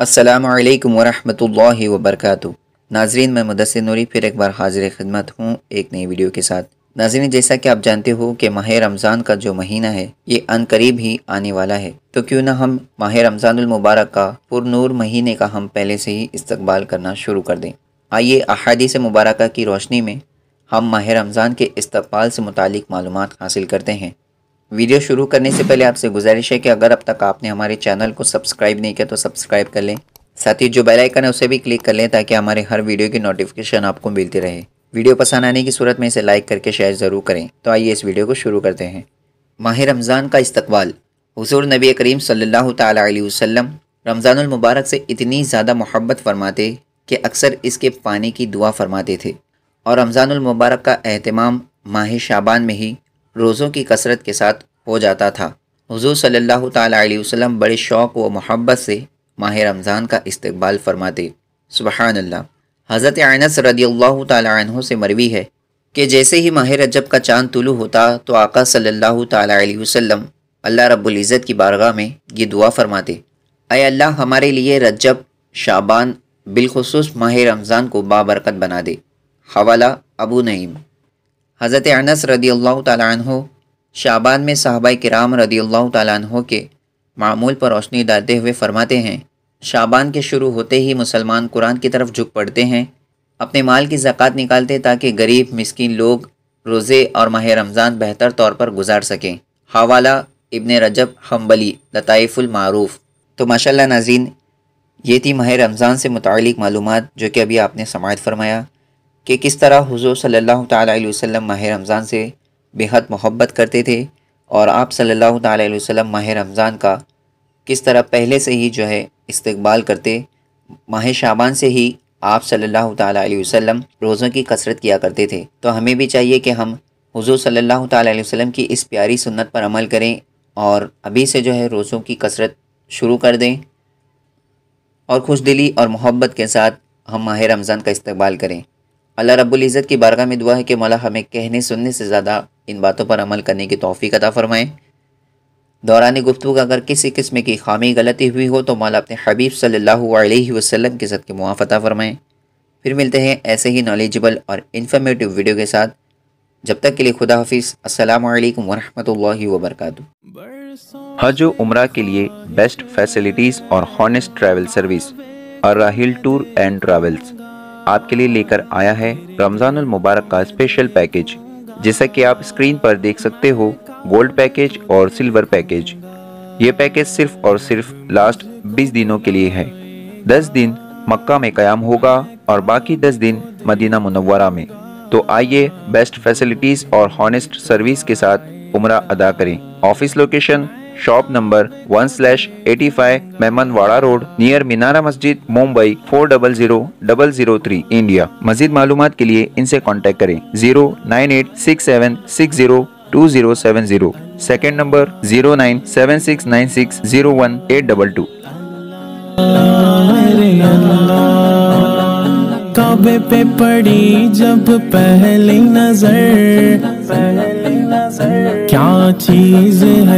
असलकम वरहमल वबरक नाजरीन मैं मुदसर नूरी फिर एक बार हाजिर खिदमत हूँ एक नई वीडियो के साथ नाजरीन जैसा कि आप जानते हो कि माह रमज़ान का जो महीना है ये अन करीब ही आने वाला है तो क्यों ना हम माह रमज़ानमबारक का पुरनूर महीने का हम पहले से ही इस्तकबाल करना शुरू कर दें आइए अहादीस मुबारक की रोशनी में हम माह रमज़ान के इस्तकबाल से मुतक मालूम हासिल करते हैं वीडियो शुरू करने से पहले आपसे गुजारिश है कि अगर अब तक आपने हमारे चैनल को सब्सक्राइब नहीं किया तो सब्सक्राइब कर लें साथ ही जो बेल आइकन है उसे भी क्लिक कर लें ताकि हमारे हर वीडियो की नोटिफिकेशन आपको मिलती रहे वीडियो पसंद आने की सूरत में इसे लाइक करके शेयर ज़रूर करें तो आइए इस वीडियो को शुरू करते हैं माह रमज़ान का इस्तकबाल हजूर नबी करीम सल्लल्लाहु अलैहि वसल्लम रमज़ानमबारक से इतनी ज़्यादा मोहब्बत फरमाते कि अक्सर इसके पाने की दुआ फरमाते थे और रमज़ानमबारक का अहतमाम माह शाबान में ही रोज़ों की कसरत के साथ हो जाता था हजूर सल्लल्लाहु अलैहि वसल्लम बड़े शौक़ व मोहब्बत से माह रमज़ान का इस्तबाल फरमाते सुबहानल्ला हज़रत आनस रदी अल्लाह से मरवी है कि जैसे ही माह रजब का चांद तुलु होता तो आका सल्लल्लाहु अलैहि वसल्लम अल्लाह रब्बुल इज़्ज़त की बारगाह में ये दुआ फरमाते अय अल्लाह हमारे लिए रजब शाबान बिलखसूस माह रमज़ान को बाबरकत बना दे हवाला अबू नईम हज़रत अनस रदी अल्लाह तु शाबान में साहबा कराम रदी अल्लाह तु के मामूल पर रोशनी डालते हुए फरमाते हैं शाबान के शुरू होते ही मुसलमान कुरान की तरफ झुक पड़ते हैं अपने माल की ज़क़़त निकालते ताकि गरीब मस्किन लोग रोज़े और माह रमज़ान बेहतर तौर पर गुजार सकें हवाला इबन रजब हम्बली लताइफ़ुलमारूफ़ तो माशा नाजीन ये थी माह रमज़ान से मुतलिक मालूम जो कि अभी आपने समायत फरमाया कि किस तरह हुजूर सल्लल्लाहु अलैहि वसल्लम माह रमज़ान से बेहद मोहब्बत करते थे और आप सल्लल्लाहु अलैहि वसल्लम माह रमज़ान का किस तरह पहले से ही जो है इस्तकबाल करते माह शाबान से ही आप सल्लल्लाहु अलैहि वसल्लम रोज़ों की कसरत किया करते थे तो हमें भी चाहिए कि हम हुजूर सल्लल्लाहु अलैहि वसल्लम की इस प्यारी सुन्नत पर अमल करें और अभी से जो है रोज़ों की कसरत शुरू कर दें और खुश दिली और मोहब्बत के साथ हम माह रमज़ान का इस्तकबाल करें अल्लाह इज़्ज़त की बारगाह में दुआ है कि मौला हमें कहने सुनने से ज़्यादा इन बातों पर अमल करने की तोफ़ी अदा फ़रमाएँ दौरान गुफ्तु अगर किसी किस्म की खामी गलती हुई हो तो मौला अपने हबीब सल्लल्लाहु अलैहि वसल्लम के सद के मुआफ़ता फ़रमाएँ फिर मिलते हैं ऐसे ही नॉलेजबल और इन्फॉर्मेटिव वीडियो के साथ जब तक के लिए खुदा हाफिज़ अल्लाम वरहमल वबरक हज उमरा के लिए बेस्ट फैसिलिटीज़ और हॉनेस्ट ट्रैवल सर्विस और टूर एंड ट्रैवल्स आपके लिए लेकर आया है रमजानुल मुबारक का स्पेशल पैकेज जैसा कि आप स्क्रीन पर देख सकते हो गोल्ड पैकेज और सिल्वर पैकेज ये पैकेज सिर्फ और सिर्फ लास्ट 20 दिनों के लिए है 10 दिन मक्का में क़्याम होगा और बाकी 10 दिन मदीना मुनवरा में तो आइए बेस्ट फैसिलिटीज़ और हॉनेस्ट सर्विस के साथ उम्र अदा करें office location shop number one slash eighty five Memonwada road near Minara Masjid Mumbai four double zero double zero three India मजीद मालूम के लिए इनसे कॉन्टेक्ट करें zero nine eight six seven six zero two zero seven zero second number zero nine seven six nine six zero one eight double two काबे पे पड़ी जब पहली नजर पहली नजर क्या चीज है